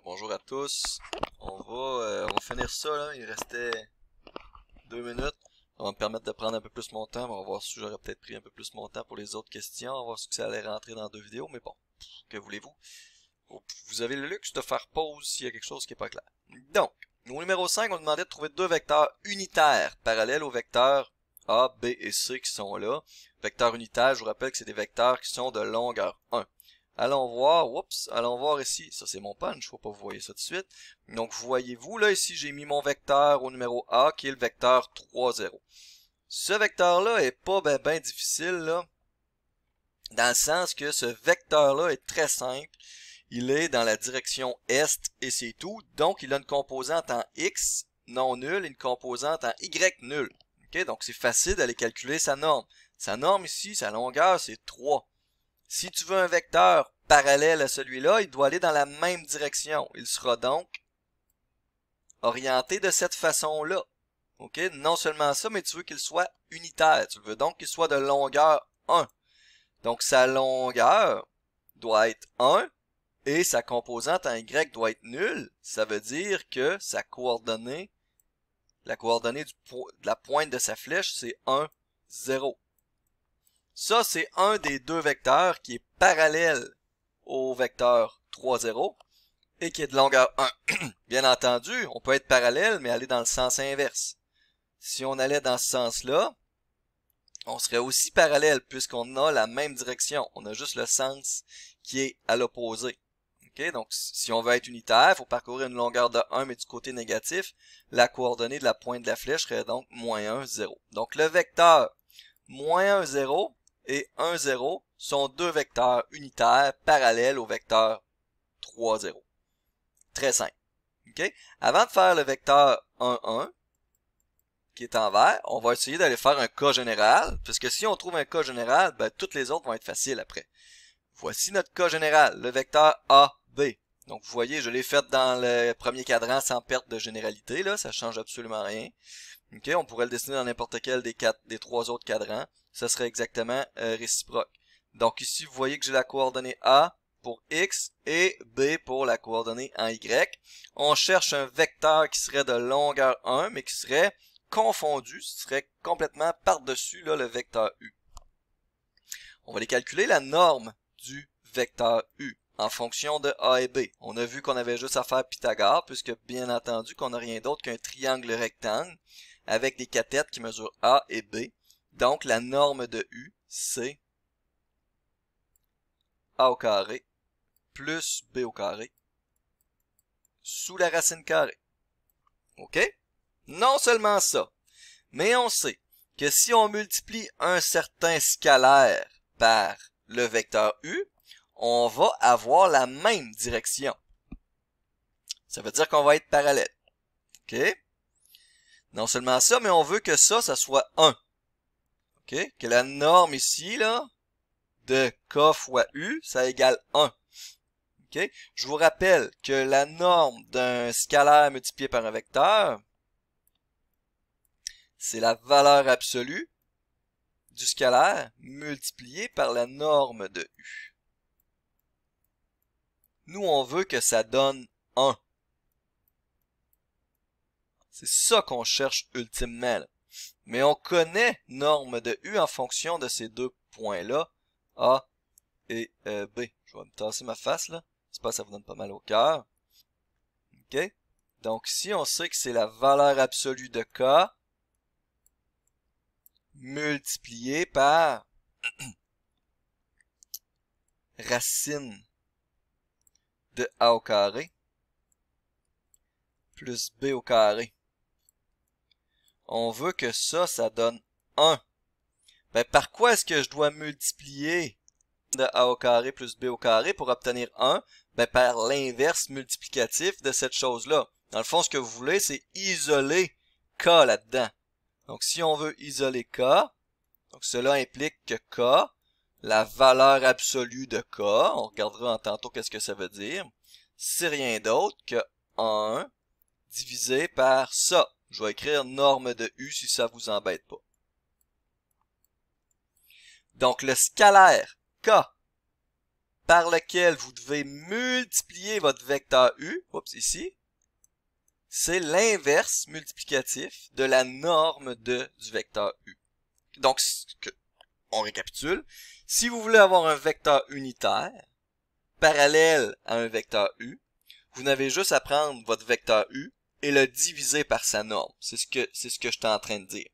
Euh, bonjour à tous. On va, euh, finir ça Il restait deux minutes. Ça va me permettre de prendre un peu plus mon temps. on va voir si j'aurais peut-être pris un peu plus mon temps pour les autres questions. On va voir si ça allait rentrer dans deux vidéos. Mais bon, que voulez-vous? Vous avez le luxe de faire pause s'il y a quelque chose qui n'est pas clair. Donc, au numéro 5, on demandait de trouver deux vecteurs unitaires parallèles aux vecteurs A, B et C qui sont là. Vecteurs unitaires, je vous rappelle que c'est des vecteurs qui sont de longueur 1. Allons voir, oups, allons voir ici, ça c'est mon pan, je ne vois pas vous voyez ça tout de suite. Donc voyez-vous là ici, j'ai mis mon vecteur au numéro A qui est le vecteur 3, 0. Ce vecteur-là est pas bien ben difficile là, dans le sens que ce vecteur-là est très simple. Il est dans la direction est et c'est tout, donc il a une composante en x non nulle et une composante en y nulle. Donc c'est facile d'aller calculer sa norme. Sa norme ici, sa longueur, c'est 3. Si tu veux un vecteur parallèle à celui-là, il doit aller dans la même direction. Il sera donc orienté de cette façon-là. Non seulement ça, mais tu veux qu'il soit unitaire. Tu veux donc qu'il soit de longueur 1. Donc, sa longueur doit être 1 et sa composante en Y doit être nulle. Ça veut dire que sa coordonnée, la coordonnée de la pointe de sa flèche, c'est 1, 0. Ça, c'est un des deux vecteurs qui est parallèle au vecteur 3, 0 et qui est de longueur 1. Bien entendu, on peut être parallèle, mais aller dans le sens inverse. Si on allait dans ce sens-là, on serait aussi parallèle puisqu'on a la même direction. On a juste le sens qui est à l'opposé. Donc, si on veut être unitaire, il faut parcourir une longueur de 1, mais du côté négatif, la coordonnée de la pointe de la flèche serait donc moins 1, 0. Donc, le vecteur moins 1, 0 et 1, 0 sont deux vecteurs unitaires parallèles au vecteur 3, 0. Très simple. Okay? Avant de faire le vecteur 1, 1, qui est en vert, on va essayer d'aller faire un cas général, puisque si on trouve un cas général, ben, toutes les autres vont être faciles après. Voici notre cas général, le vecteur A, B. Donc vous voyez, je l'ai fait dans le premier cadran sans perte de généralité, là, ça change absolument rien on pourrait le dessiner dans n'importe quel des, quatre, des trois autres cadrans. Ce serait exactement euh, réciproque. Donc ici, vous voyez que j'ai la coordonnée A pour X et B pour la coordonnée en Y. On cherche un vecteur qui serait de longueur 1, mais qui serait confondu, ce serait complètement par-dessus le vecteur U. On va les calculer la norme du vecteur U en fonction de A et B. On a vu qu'on avait juste à faire Pythagore, puisque bien entendu qu'on n'a rien d'autre qu'un triangle rectangle avec des catètes qui mesurent A et B. Donc la norme de U, c'est A au carré plus B au carré sous la racine carrée. OK? Non seulement ça, mais on sait que si on multiplie un certain scalaire par le vecteur U, on va avoir la même direction. Ça veut dire qu'on va être parallèle. OK? Non seulement ça, mais on veut que ça, ça soit 1. OK? Que la norme ici, là, de K fois U, ça égale 1. OK? Je vous rappelle que la norme d'un scalaire multiplié par un vecteur, c'est la valeur absolue du scalaire multiplié par la norme de U. Nous, on veut que ça donne 1. C'est ça qu'on cherche ultimement. Mais on connaît norme de U en fonction de ces deux points-là, A et euh, B. Je vais me tasser ma face, là. J'espère que ça vous donne pas mal au cœur. OK? Donc ici, on sait que c'est la valeur absolue de K multipliée par racine de A au carré plus B au carré on veut que ça, ça donne 1. Ben, par quoi est-ce que je dois multiplier de a au carré plus b au carré pour obtenir 1? Ben, par l'inverse multiplicatif de cette chose-là. Dans le fond, ce que vous voulez, c'est isoler k là-dedans. Donc, si on veut isoler k, donc cela implique que k, la valeur absolue de k, on regardera en tantôt qu'est-ce que ça veut dire, c'est rien d'autre que 1 divisé par ça. Je vais écrire norme de U si ça vous embête pas. Donc le scalaire K par lequel vous devez multiplier votre vecteur U, ici, c'est l'inverse multiplicatif de la norme de du vecteur U. Donc, on récapitule. Si vous voulez avoir un vecteur unitaire parallèle à un vecteur U, vous n'avez juste à prendre votre vecteur U et le diviser par sa norme. C'est ce que c'est ce que j'étais en train de dire.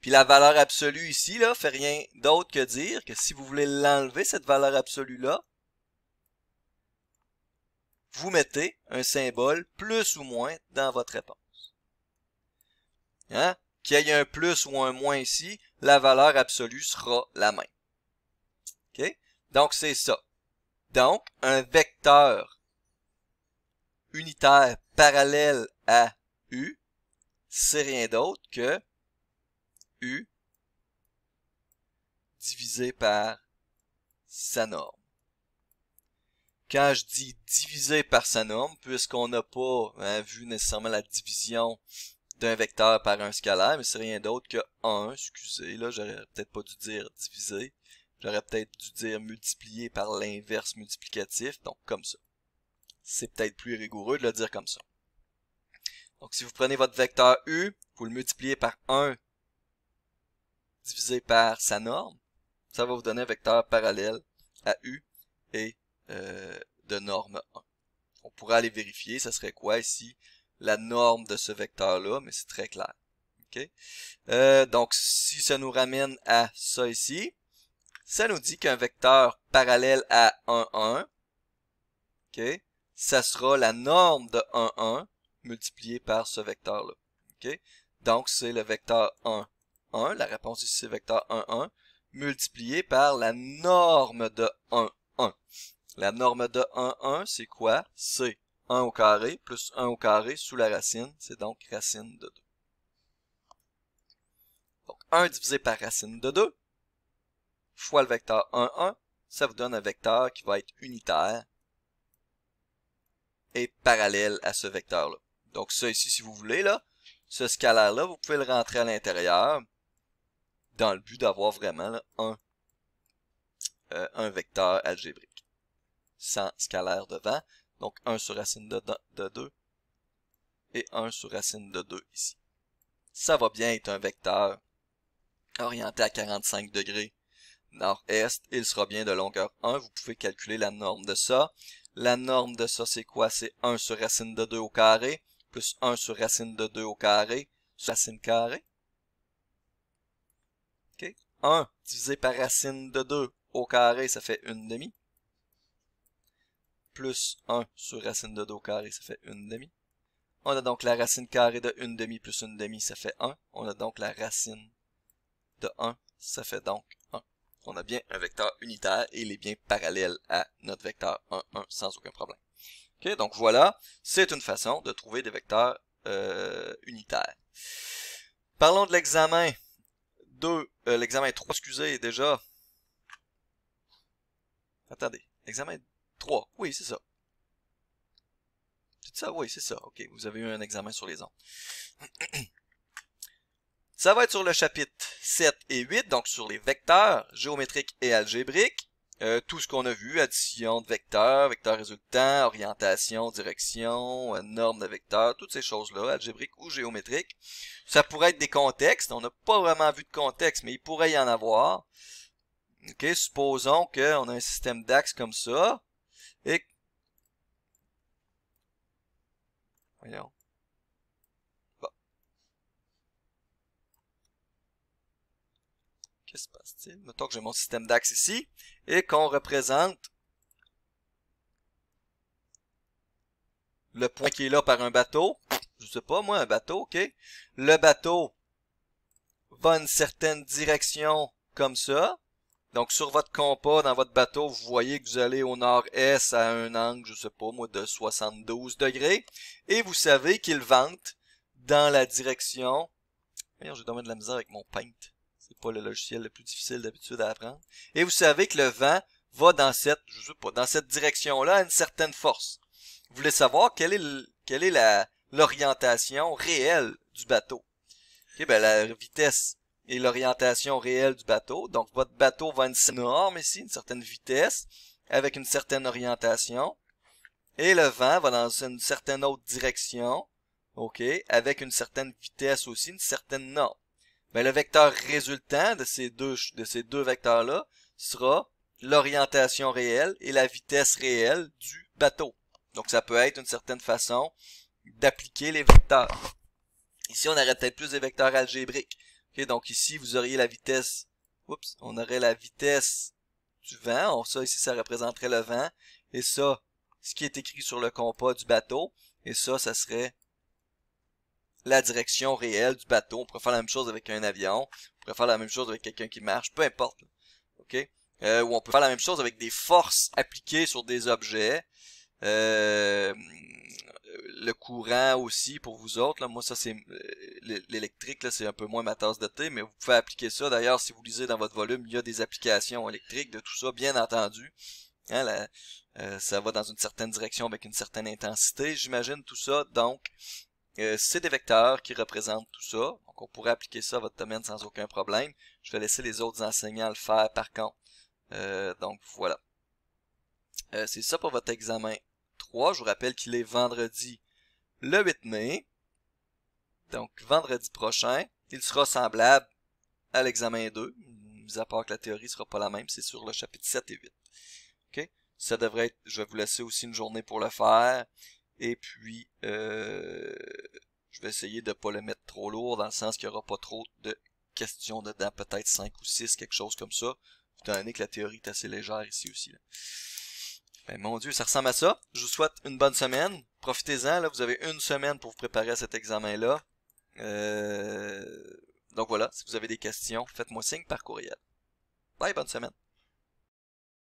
Puis la valeur absolue ici là fait rien d'autre que dire que si vous voulez l'enlever cette valeur absolue là, vous mettez un symbole plus ou moins dans votre réponse. Hein? Qu'il y ait un plus ou un moins ici, la valeur absolue sera la même. OK? Donc c'est ça. Donc un vecteur unitaire parallèle à U, c'est rien d'autre que U divisé par sa norme. Quand je dis divisé par sa norme, puisqu'on n'a pas hein, vu nécessairement la division d'un vecteur par un scalaire, mais c'est rien d'autre que 1, excusez, là j'aurais peut-être pas dû dire divisé, j'aurais peut-être dû dire multiplié par l'inverse multiplicatif, donc comme ça c'est peut-être plus rigoureux de le dire comme ça. Donc si vous prenez votre vecteur U, vous le multipliez par 1 divisé par sa norme, ça va vous donner un vecteur parallèle à U et euh, de norme 1. On pourra aller vérifier, ça serait quoi ici la norme de ce vecteur-là, mais c'est très clair. Okay? Euh, donc si ça nous ramène à ça ici, ça nous dit qu'un vecteur parallèle à 1, 1, okay, ça sera la norme de 1, 1 multipliée par ce vecteur-là. Donc, c'est le vecteur 1, 1. La réponse ici, c'est vecteur 1, 1 multiplié par la norme de 1, 1. La norme de 1, 1, c'est quoi? C'est 1 au carré plus 1 au carré sous la racine. C'est donc racine de 2. Donc 1 divisé par racine de 2 fois le vecteur 1, 1, ça vous donne un vecteur qui va être unitaire est parallèle à ce vecteur-là. Donc ça ici, si vous voulez, là, ce scalaire-là, vous pouvez le rentrer à l'intérieur dans le but d'avoir vraiment un, euh, un vecteur algébrique. Sans scalaire devant, donc 1 sur racine de, de 2 et 1 sur racine de 2 ici. Ça va bien être un vecteur orienté à 45 degrés nord-est. Il sera bien de longueur 1. Vous pouvez calculer la norme de ça. La norme de ça, c'est quoi? C'est 1 sur racine de 2 au carré, plus 1 sur racine de 2 au carré, sur racine carrée. OK? 1 divisé par racine de 2 au carré, ça fait 1 demi. Plus 1 sur racine de 2 au carré, ça fait 1 demi. On a donc la racine carrée de 1 demi plus 1 demi, ça fait 1. On a donc la racine de 1, ça fait donc on a bien un vecteur unitaire et il est bien parallèle à notre vecteur 1, 1 sans aucun problème. Okay, donc voilà, c'est une façon de trouver des vecteurs euh, unitaires. Parlons de l'examen 2, euh, l'examen 3, excusez, déjà. Attendez, examen 3, oui, c'est ça. C'est ça, oui, c'est ça. OK, vous avez eu un examen sur les ondes. ça va être sur le chapitre 7 et 8, donc sur les vecteurs géométriques et algébriques. Euh, tout ce qu'on a vu, addition de vecteurs, vecteurs résultants, orientation, direction, euh, normes norme de vecteurs, toutes ces choses-là, algébriques ou géométriques. Ça pourrait être des contextes, on n'a pas vraiment vu de contexte, mais il pourrait y en avoir. Ok, supposons qu'on a un système d'axes comme ça, et... Voyons. Qu'est-ce Que se passe-t-il? Mettons que j'ai mon système d'axe ici et qu'on représente le point qui est là par un bateau. Je sais pas, moi, un bateau, ok? Le bateau va une certaine direction comme ça. Donc, sur votre compas, dans votre bateau, vous voyez que vous allez au nord-est à un angle, je sais pas, moi, de 72 degrés. Et vous savez qu'il vente dans la direction... D'ailleurs, j'ai dommage de la misère avec mon paint. C'est pas le logiciel le plus difficile d'habitude à apprendre. Et vous savez que le vent va dans cette, dans cette direction-là à une certaine force. Vous voulez savoir quelle est, la, l'orientation réelle du bateau. ben, la vitesse et l'orientation réelle du bateau. Donc, votre bateau va à une certaine norme ici, une certaine vitesse, avec une certaine orientation. Et le vent va dans une certaine autre direction, OK, avec une certaine vitesse aussi, une certaine norme. Ben, le vecteur résultant de ces deux, de ces deux vecteurs-là sera l'orientation réelle et la vitesse réelle du bateau. Donc ça peut être une certaine façon d'appliquer les vecteurs. Ici, on aurait peut-être plus des vecteurs algébriques. donc ici, vous auriez la vitesse... Oups, on aurait la vitesse du vent. Ça, ici, ça représenterait le vent. Et ça, ce qui est écrit sur le compas du bateau. Et ça, ça serait la direction réelle du bateau. On pourrait faire la même chose avec un avion. On pourrait faire la même chose avec quelqu'un qui marche. Peu importe. OK? Euh, ou on peut faire la même chose avec des forces appliquées sur des objets. Euh, le courant aussi pour vous autres. Moi, ça c'est euh, l'électrique, là, c'est un peu moins ma tasse de thé, mais vous pouvez appliquer ça. D'ailleurs, si vous lisez dans votre volume, il y a des applications électriques de tout ça, bien entendu. Hein, euh, ça va dans une certaine direction avec une certaine intensité, j'imagine, tout ça. Donc, euh, c'est des vecteurs qui représentent tout ça. Donc, on pourrait appliquer ça à votre domaine sans aucun problème. Je vais laisser les autres enseignants le faire par contre. Euh, donc, voilà. Euh, c'est ça pour votre examen 3. Je vous rappelle qu'il est vendredi le 8 mai. Donc, vendredi prochain, il sera semblable à l'examen 2. Mis à part que la théorie sera pas la même, c'est sur le chapitre 7 et 8. Ça devrait être, je vais vous laisser aussi une journée pour le faire. Et puis, euh, je vais essayer de pas le mettre trop lourd, dans le sens qu'il n'y aura pas trop de questions dedans, peut-être 5 ou 6, quelque chose comme ça, étant donné que la théorie est assez légère ici aussi. Là. Ben, mon Dieu, ça ressemble à ça. Je vous souhaite une bonne semaine. Profitez-en, là, vous avez une semaine pour vous préparer à cet examen-là. Euh, donc voilà, si vous avez des questions, faites-moi signe par courriel. Bye, bonne semaine.